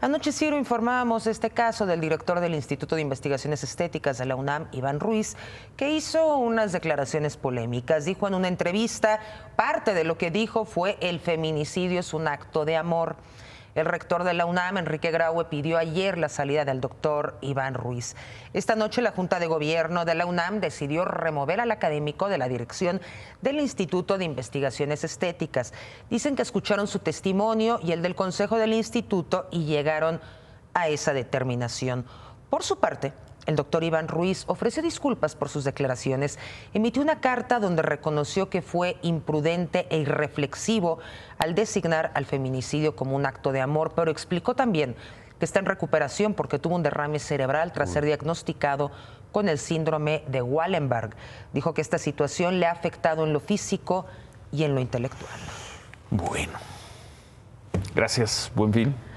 Anoche, Ciro, informábamos este caso del director del Instituto de Investigaciones Estéticas de la UNAM, Iván Ruiz, que hizo unas declaraciones polémicas. Dijo en una entrevista, parte de lo que dijo fue el feminicidio es un acto de amor. El rector de la UNAM, Enrique Graue, pidió ayer la salida del doctor Iván Ruiz. Esta noche la Junta de Gobierno de la UNAM decidió remover al académico de la dirección del Instituto de Investigaciones Estéticas. Dicen que escucharon su testimonio y el del Consejo del Instituto y llegaron a esa determinación. Por su parte, el doctor Iván Ruiz ofreció disculpas por sus declaraciones, emitió una carta donde reconoció que fue imprudente e irreflexivo al designar al feminicidio como un acto de amor, pero explicó también que está en recuperación porque tuvo un derrame cerebral tras ser diagnosticado con el síndrome de Wallenberg. Dijo que esta situación le ha afectado en lo físico y en lo intelectual. Bueno. Gracias. Buen fin.